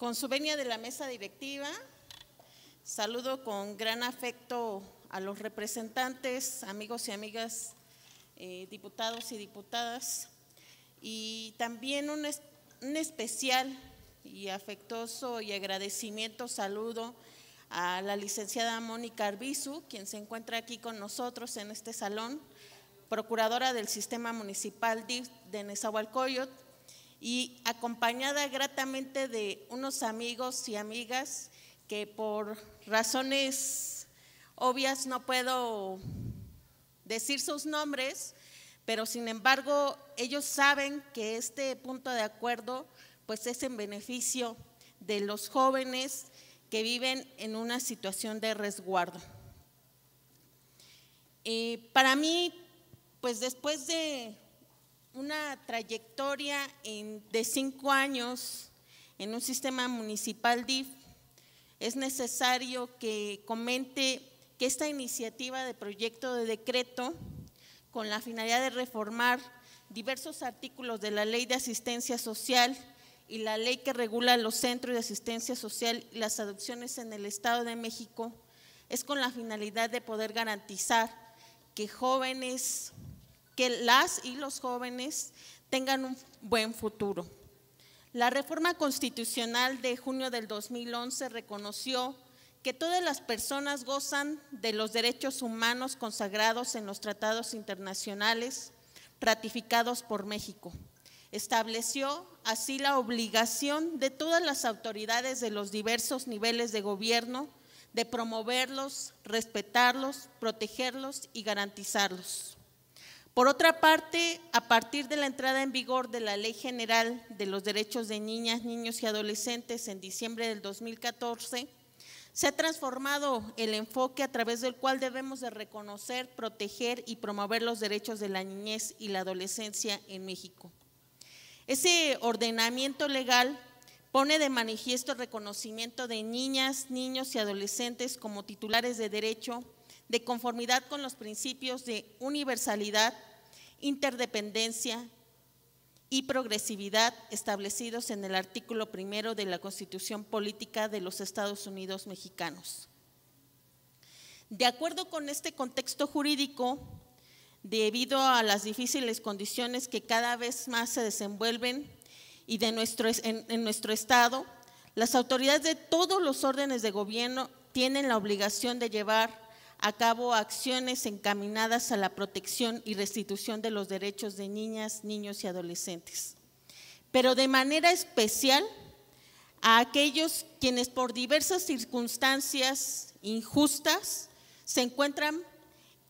Con su venia de la mesa directiva, saludo con gran afecto a los representantes, amigos y amigas, eh, diputados y diputadas, y también un, especial y afectuoso y agradecimiento saludo a la licenciada Mónica Arbizu, quien se encuentra aquí con nosotros en este salón, procuradora del Sistema Municipal de Nezahualcóyotl, y acompañada gratamente de unos amigos y amigas que por razones obvias no puedo decir sus nombres, pero sin embargo ellos saben que este punto de acuerdo pues es en beneficio de los jóvenes que viven en una situación de resguardo. Eh, para mí, pues después de una trayectoria de cinco años en un sistema municipal DIF, es necesario que comente que esta iniciativa de proyecto de decreto, con la finalidad de reformar diversos artículos de la Ley de Asistencia Social y la ley que regula los centros de asistencia social y las adopciones en el Estado de México, es con la finalidad de poder garantizar que jóvenes que las y los jóvenes tengan un buen futuro. La reforma constitucional de junio del 2011 reconoció que todas las personas gozan de los derechos humanos consagrados en los tratados internacionales ratificados por México. Estableció así la obligación de todas las autoridades de los diversos niveles de gobierno de promoverlos, respetarlos, protegerlos y garantizarlos. Por otra parte, a partir de la entrada en vigor de la Ley General de los Derechos de Niñas, Niños y Adolescentes en diciembre del 2014, se ha transformado el enfoque a través del cual debemos de reconocer, proteger y promover los derechos de la niñez y la adolescencia en México. Ese ordenamiento legal pone de manifiesto el reconocimiento de niñas, niños y adolescentes como titulares de derecho de conformidad con los principios de universalidad, interdependencia y progresividad establecidos en el artículo primero de la Constitución Política de los Estados Unidos Mexicanos. De acuerdo con este contexto jurídico, debido a las difíciles condiciones que cada vez más se desenvuelven y de nuestro, en nuestro Estado, las autoridades de todos los órdenes de gobierno tienen la obligación de llevar a cabo acciones encaminadas a la protección y restitución de los derechos de niñas, niños y adolescentes, pero de manera especial a aquellos quienes por diversas circunstancias injustas se encuentran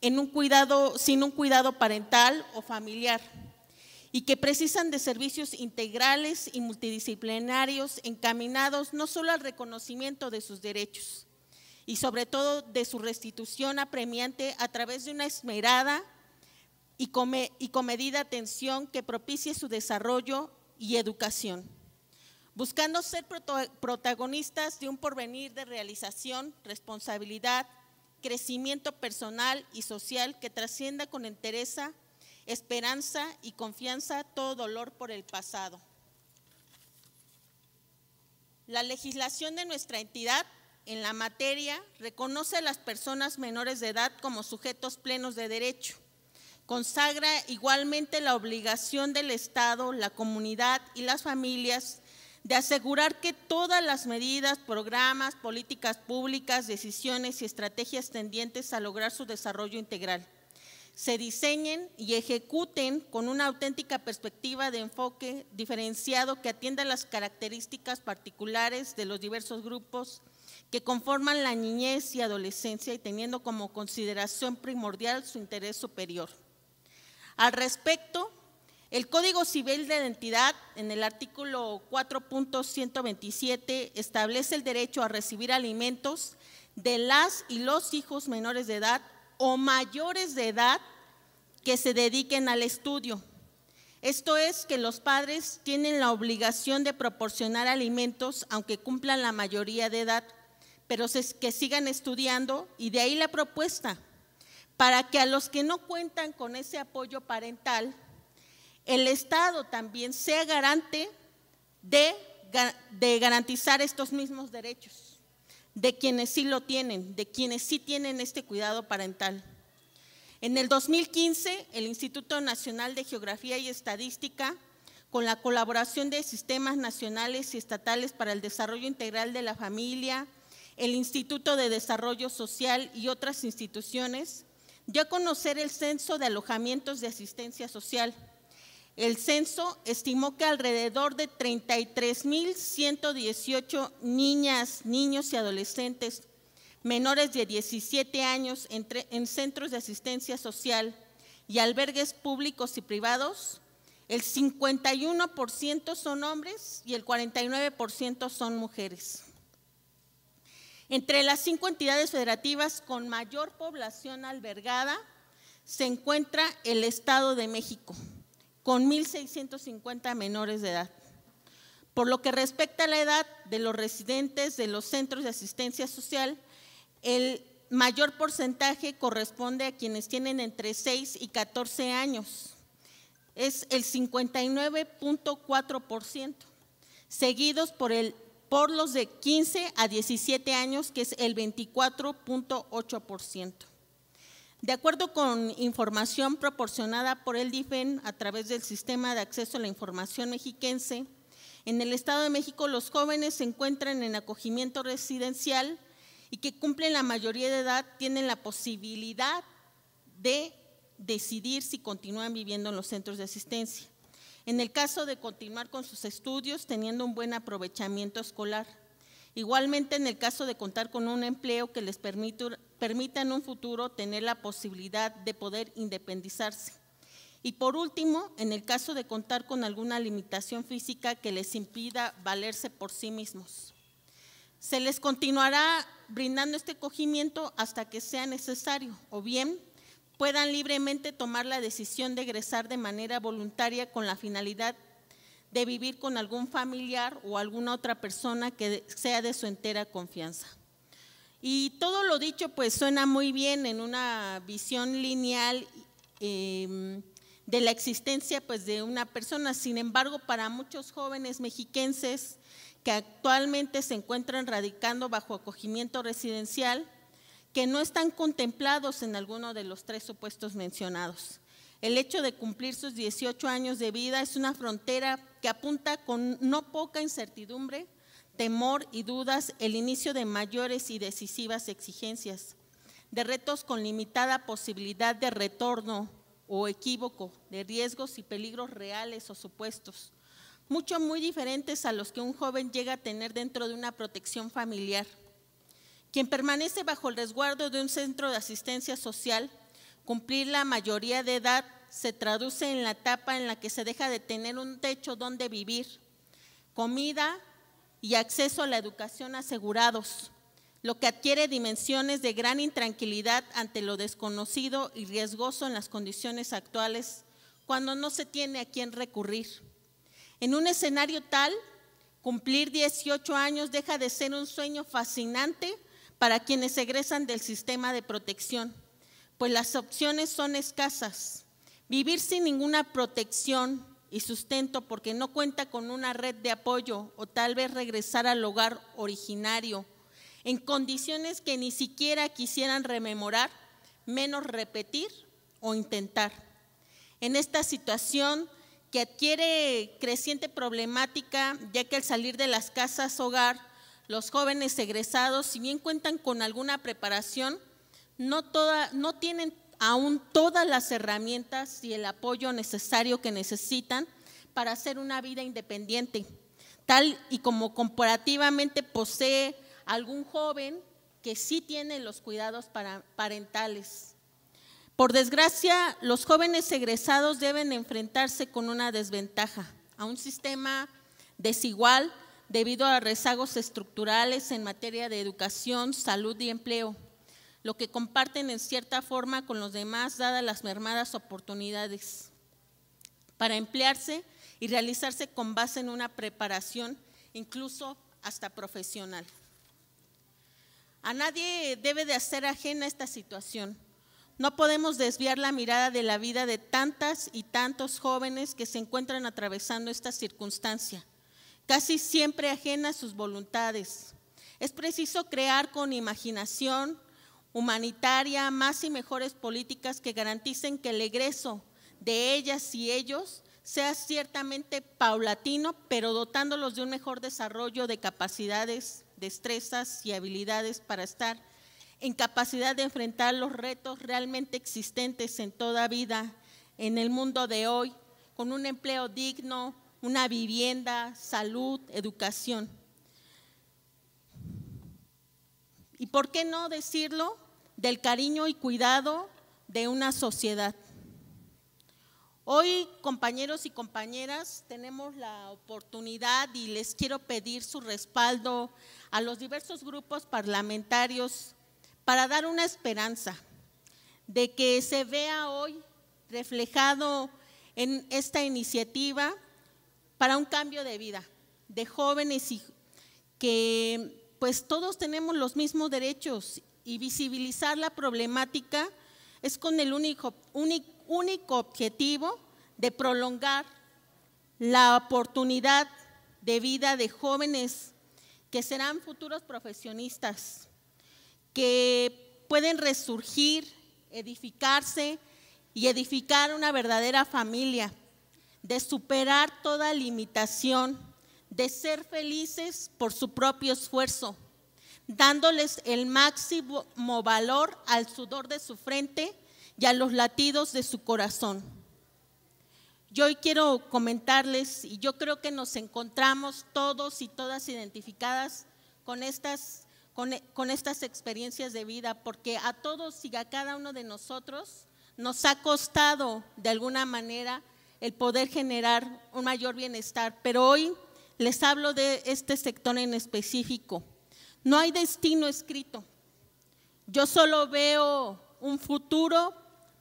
en un cuidado, sin un cuidado parental o familiar y que precisan de servicios integrales y multidisciplinarios encaminados no solo al reconocimiento de sus derechos, y sobre todo de su restitución apremiante a través de una esmerada y, comedida atención que propicie su desarrollo y educación, buscando ser protagonistas de un porvenir de realización, responsabilidad, crecimiento personal y social que trascienda con entereza, esperanza y confianza todo dolor por el pasado. La legislación de nuestra entidad en la materia reconoce a las personas menores de edad como sujetos plenos de derecho. Consagra igualmente la obligación del Estado, la comunidad y las familias de asegurar que todas las medidas, programas, políticas públicas, decisiones y estrategias tendientes a lograr su desarrollo integral se diseñen y ejecuten con una auténtica perspectiva de enfoque diferenciado que atienda las características particulares de los diversos grupos que conforman la niñez y adolescencia y teniendo como consideración primordial su interés superior. Al respecto, el Código Civil de Identidad, en el artículo 4.127, establece el derecho a recibir alimentos de las y los hijos menores de edad o mayores de edad que se dediquen al estudio. Esto es que los padres tienen la obligación de proporcionar alimentos aunque cumplan la mayoría de edad, pero que sigan estudiando y de ahí la propuesta, para que a los que no cuentan con ese apoyo parental, el Estado también sea garante de, de garantizar estos mismos derechos de quienes sí lo tienen, de quienes sí tienen este cuidado parental. En el 2015, el Instituto Nacional de Geografía y Estadística, con la colaboración de sistemas nacionales y estatales para el desarrollo integral de la familia, el Instituto de Desarrollo Social y otras instituciones, dio a conocer el Censo de Alojamientos de Asistencia Social, el censo estimó que alrededor de 33.118 niñas, niños y adolescentes menores de 17 años en centros de asistencia social y albergues públicos y privados, el 51% son hombres y el 49% son mujeres. Entre las cinco entidades federativas con mayor población albergada se encuentra el Estado de México, con 1.650 menores de edad. Por lo que respecta a la edad de los residentes de los centros de asistencia social, el mayor porcentaje corresponde a quienes tienen entre 6 y 14 años. Es el 59.4%, seguidos por, el, por los de 15 a 17 años, que es el 24.8%. De acuerdo con información proporcionada por el DIFEN a través del Sistema de Acceso a la Información Mexiquense, en el Estado de México los jóvenes se encuentran en acogimiento residencial y que cumplen la mayoría de edad tienen la posibilidad de decidir si continúan viviendo en los centros de asistencia. En el caso de continuar con sus estudios teniendo un buen aprovechamiento escolar. Igualmente, en el caso de contar con un empleo que les permita, en un futuro tener la posibilidad de poder independizarse. Y por último, en el caso de contar con alguna limitación física que les impida valerse por sí mismos. Se les continuará brindando este acogimiento hasta que sea necesario o bien puedan libremente tomar la decisión de egresar de manera voluntaria con la finalidad de vivir con algún familiar o alguna otra persona que sea de su entera confianza. Y todo lo dicho pues suena muy bien en una visión lineal em, de la existencia pues de una persona. Sin embargo, para muchos jóvenes mexiquenses que actualmente se encuentran radicando bajo acogimiento residencial, que no están contemplados en alguno de los tres supuestos mencionados. El hecho de cumplir sus 18 años de vida es una frontera que apunta con no poca incertidumbre, temor y dudas el inicio de mayores y decisivas exigencias, de retos con limitada posibilidad de retorno o equívoco, de riesgos y peligros reales o supuestos, mucho muy diferentes a los que un joven llega a tener dentro de una protección familiar. Quien permanece bajo el resguardo de un centro de asistencia social Cumplir la mayoría de edad se traduce en la etapa en la que se deja de tener un techo donde vivir, comida y acceso a la educación asegurados, lo que adquiere dimensiones de gran intranquilidad ante lo desconocido y riesgoso en las condiciones actuales, cuando no se tiene a quién recurrir. En un escenario tal, cumplir 18 años deja de ser un sueño fascinante para quienes egresan del sistema de protección pues las opciones son escasas. Vivir sin ninguna protección y sustento porque no cuenta con una red de apoyo o tal vez regresar al hogar originario en condiciones que ni siquiera quisieran rememorar, menos repetir o intentar. En esta situación que adquiere creciente problemática, ya que al salir de las casas hogar, los jóvenes egresados, si bien cuentan con alguna preparación, no, no tienen aún todas las herramientas y el apoyo necesario que necesitan para hacer una vida independiente, tal y como comparativamente posee algún joven que sí tiene los cuidados parentales. Por desgracia, los jóvenes egresados deben enfrentarse con una desventaja, a un sistema desigual debido a rezagos estructurales en materia de educación, salud y empleo lo que comparten en cierta forma con los demás, dadas las mermadas oportunidades, para emplearse y realizarse con base en una preparación, incluso hasta profesional. A nadie debe de hacer ajena esta situación. No podemos desviar la mirada de la vida de tantas y tantos jóvenes que se encuentran atravesando esta circunstancia, casi siempre ajena a sus voluntades. Es preciso crear con imaginación, humanitaria, más y mejores políticas que garanticen que el egreso de ellas y ellos sea ciertamente paulatino, pero dotándolos de un mejor desarrollo de capacidades, destrezas y habilidades para estar en capacidad de enfrentar los retos realmente existentes en toda vida en el mundo de hoy, con un empleo digno, una vivienda, salud, educación. y por qué no decirlo, del cariño y cuidado de una sociedad. Hoy, compañeros y compañeras, tenemos la oportunidad y les quiero pedir su respaldo a los diversos grupos parlamentarios para dar una esperanza de que se vea hoy reflejado en esta iniciativa para un cambio de vida de jóvenes y que pues todos tenemos los mismos derechos y visibilizar la problemática es con el único, único objetivo de prolongar la oportunidad de vida de jóvenes que serán futuros profesionistas, que pueden resurgir, edificarse y edificar una verdadera familia, de superar toda limitación de ser felices por su propio esfuerzo, dándoles el máximo valor al sudor de su frente y a los latidos de su corazón. Yo hoy quiero comentarles, y yo creo que nos encontramos todos y todas identificadas con estas, con, con estas experiencias de vida, porque a todos y a cada uno de nosotros nos ha costado de alguna manera el poder generar un mayor bienestar, pero hoy les hablo de este sector en específico. No hay destino escrito. Yo solo veo un futuro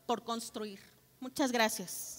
por construir. Muchas gracias.